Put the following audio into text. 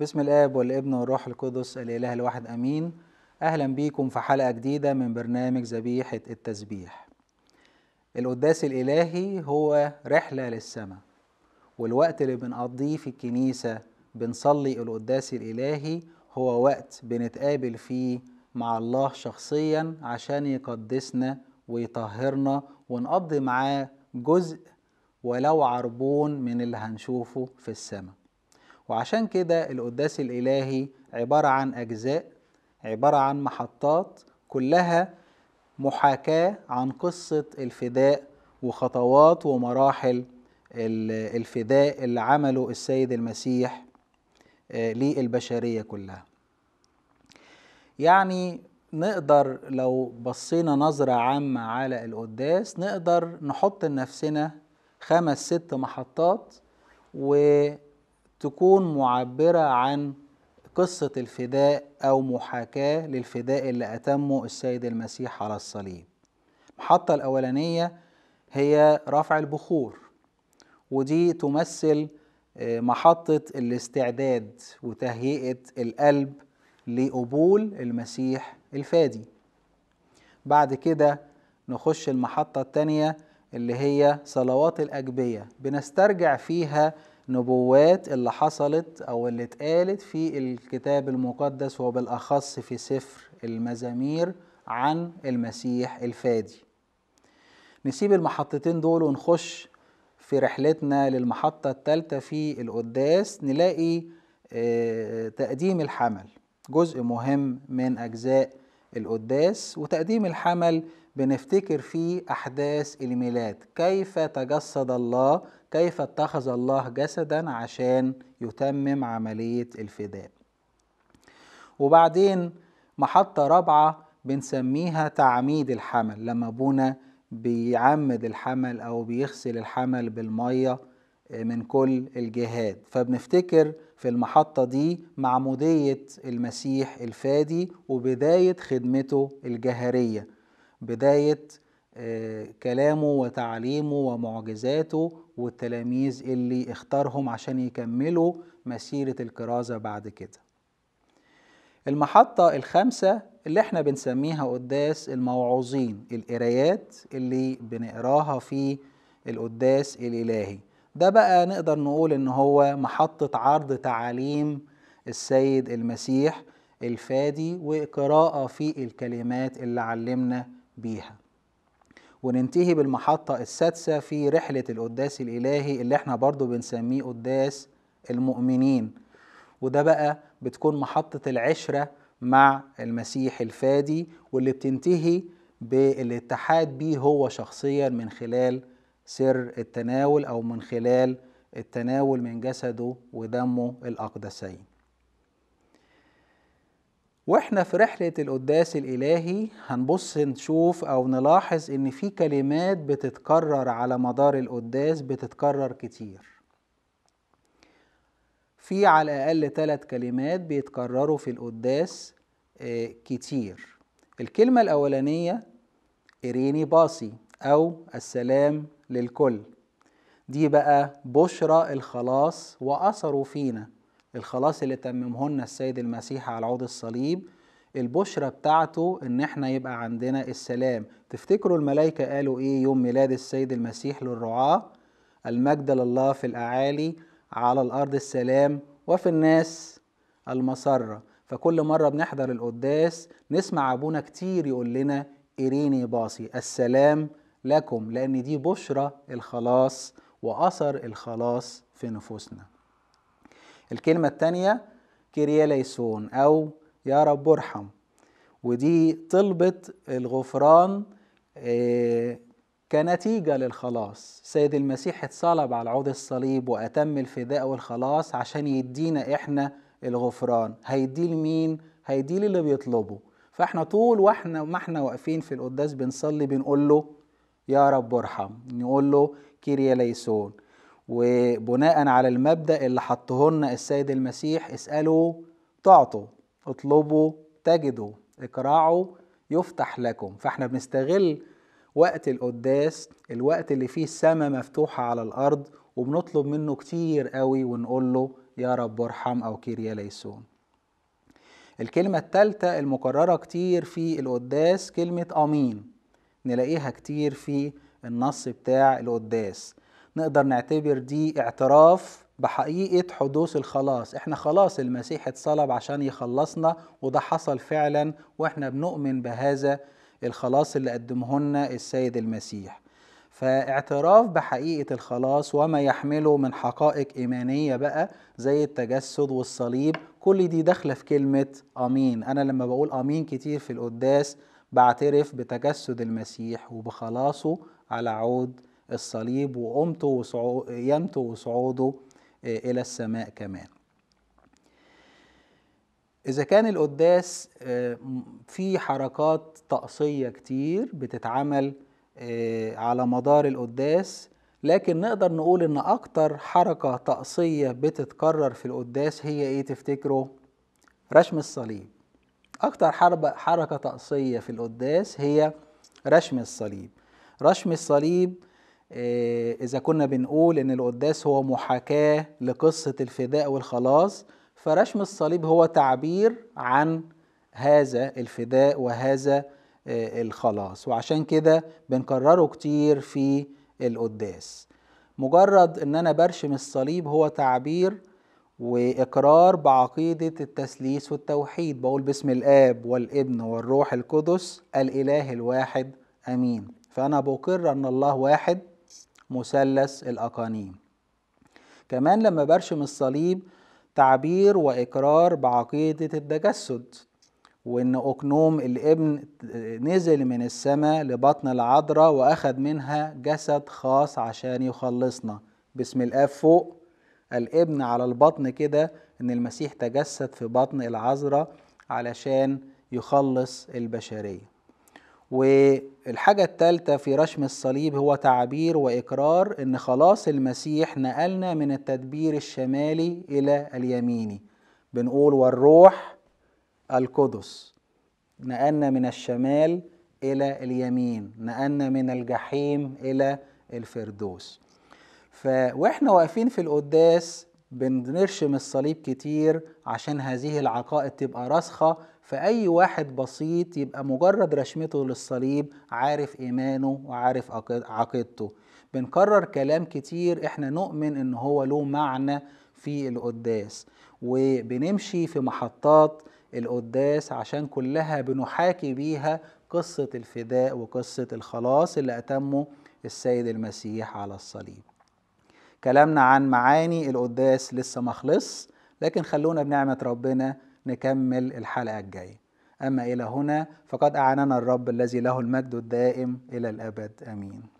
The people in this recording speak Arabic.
بسم الاب والابن والروح القدس الاله الواحد امين اهلا بيكم في حلقه جديده من برنامج ذبيحه التسبيح القداس الالهي هو رحله للسماء والوقت اللي بنقضيه في الكنيسه بنصلي القداس الالهي هو وقت بنتقابل فيه مع الله شخصيا عشان يقدسنا ويطهرنا ونقضي معاه جزء ولو عربون من اللي هنشوفه في السماء وعشان كده القداس الإلهي عبارة عن أجزاء عبارة عن محطات كلها محاكاة عن قصة الفداء وخطوات ومراحل الفداء اللي عمله السيد المسيح آه، للبشرية كلها يعني نقدر لو بصينا نظرة عامة على القداس نقدر نحط لنفسنا خمس ست محطات و تكون معبرة عن قصة الفداء أو محاكاة للفداء اللي أتمه السيد المسيح على الصليب المحطة الأولانية هي رفع البخور ودي تمثل آه، محطة الاستعداد وتهيئة القلب لقبول المسيح الفادي بعد كده نخش المحطة الثانية اللي هي صلوات الأجبية بنسترجع فيها نبوات اللي حصلت او اللي اتقالت في الكتاب المقدس وبالاخص في سفر المزامير عن المسيح الفادي نسيب المحطتين دول ونخش في رحلتنا للمحطة الثالثة في القداس نلاقي آه، تقديم الحمل جزء مهم من أجزاء القداس وتقديم الحمل بنفتكر فيه أحداث الميلاد كيف تجسد الله كيف اتخذ الله جسدا عشان يتمم عملية الفداء وبعدين محطة رابعة بنسميها تعميد الحمل لما أبونا بيعمد الحمل أو بيغسل الحمل بالمية آه، من كل الجهات فبنفتكر في المحطة دي معمودية المسيح الفادي وبداية خدمته الجهرية بداية آه، كلامه وتعليمه ومعجزاته والتلاميذ اللي اختارهم عشان يكملوا مسيرة الكرازة بعد كده المحطة الخامسة اللي احنا بنسميها قداس الموعوظين القرايات اللي بنقراها في القداس الإلهي ده بقى نقدر نقول ان هو محطة عرض تعاليم السيد المسيح الفادي وقراءة في الكلمات اللي علمنا بيها وننتهي بالمحطة السادسة في رحلة القداس الإلهي اللي احنا برضو بنسميه قداس المؤمنين وده بقى بتكون محطة العشرة مع المسيح الفادي واللي بتنتهي بالاتحاد بيه هو شخصيا من خلال سر التناول أو من خلال التناول من جسده ودمه الأقدسين واحنا في رحلة القداس الإلهي هنبص نشوف أو نلاحظ إن في كلمات بتتكرر على مدار القداس بتتكرر كتير في على الأقل ثلاث كلمات بيتكرروا في القداس آه، كتير الكلمة الأولانية إريني باسي أو السلام للكل دي بقى بشرى الخلاص وأثره فينا الخلاص اللي لنا السيد المسيح على عود الصليب البشرة بتاعته ان احنا يبقى عندنا السلام تفتكروا الملائكة قالوا ايه يوم ميلاد السيد المسيح للرعاة المجد لله في الاعالي على الارض السلام وفي الناس المسرة فكل مرة بنحضر القداس نسمع ابونا كتير يقول لنا ايريني باصي السلام لكم لان دي بشرة الخلاص واثر الخلاص في نفوسنا الكلمة التانية كرياليسون أو يا رب ارحم ودي طلبت الغفران آه، كنتيجة للخلاص سيد المسيح اتصلب على عود الصليب وأتم الفداء والخلاص عشان يدينا إحنا الغفران هيدي لمين؟ هيدي للي بيطلبه فاحنا طول واحنا ما احنا واقفين في القداس بنصلي بنقول له يا رب ارحم نقول له كيريا ليسون وبناء على المبدأ اللي لنا السيد المسيح اسألوا تعطوا اطلبوا تجدوا اقرعوا يفتح لكم فاحنا بنستغل وقت القداس الوقت اللي فيه السماء مفتوحة على الأرض وبنطلب منه كتير قوي ونقول له يا رب ارحم أو كيريا ليسون الكلمة الثالثة المكررة كتير في القداس كلمة أمين نلاقيها كتير في النص بتاع القداس نقدر نعتبر دي اعتراف بحقيقة حدوث الخلاص احنا خلاص المسيح اتصلب عشان يخلصنا وده حصل فعلا واحنا بنؤمن بهذا الخلاص اللي قدمه لنا السيد المسيح فاعتراف بحقيقة الخلاص وما يحمله من حقائق إيمانية بقى زي التجسد والصليب كل دي داخلة في كلمة أمين أنا لما بقول أمين كتير في القداس بعترف بتجسد المسيح وبخلاصه على عود الصليب وقومته وقيامته قيامته وصعوده آه، الى السماء كمان إذا كان القداس آه، في حركات طقسية كتير بتتعمل آه، على مدار القداس لكن نقدر نقول إن أكتر حركة طقسية بتتكرر في القداس هي إيه تفتكروا؟ رشم الصليب أكتر حركة طقسية في القداس هي رشم الصليب رشم الصليب آه، إذا كنا بنقول إن القداس هو محاكاة لقصة الفداء والخلاص فرشم الصليب هو تعبير عن هذا الفداء وهذا آه، الخلاص وعشان كده بنكرره كتير في القداس مجرد ان انا برشم الصليب هو تعبير واقرار بعقيده التثليث والتوحيد بقول باسم الاب والابن والروح القدس الاله الواحد امين فانا بقر ان الله واحد مثلث الأقانيم كمان لما برشم الصليب تعبير وإقرار بعقيدة التجسد وإن أقنوم الابن نزل من السماء لبطن العذراء وأخد منها جسد خاص عشان يخلصنا بسم الآب فوق الابن على البطن كده إن المسيح تجسد في بطن العذراء علشان يخلص البشرية والحاجة الثالثة في رشم الصليب هو تعبير وإقرار إن خلاص المسيح نقلنا من التدبير الشمالي إلى اليميني بنقول والروح القدس نقلنا من الشمال إلى اليمين نقلنا من الجحيم إلى الفردوس وإحنا واقفين في القداس بنرشم الصليب كتير عشان هذه العقائد تبقى راسخة فأي واحد بسيط يبقى مجرد رشمته للصليب عارف إيمانه وعارف عقيدته بنكرر كلام كتير إحنا نؤمن إن هو له معنى في القداس وبنمشي في محطات القداس عشان كلها بنحاكي بيها قصة الفداء وقصة الخلاص اللي أتمه السيد المسيح على الصليب كلامنا عن معاني القداس لسه مخلص لكن خلونا بنعمة ربنا نكمل الحلقة الجاية أما إلى هنا فقد أعاننا الرب الذي له المجد الدائم إلى الأبد آمين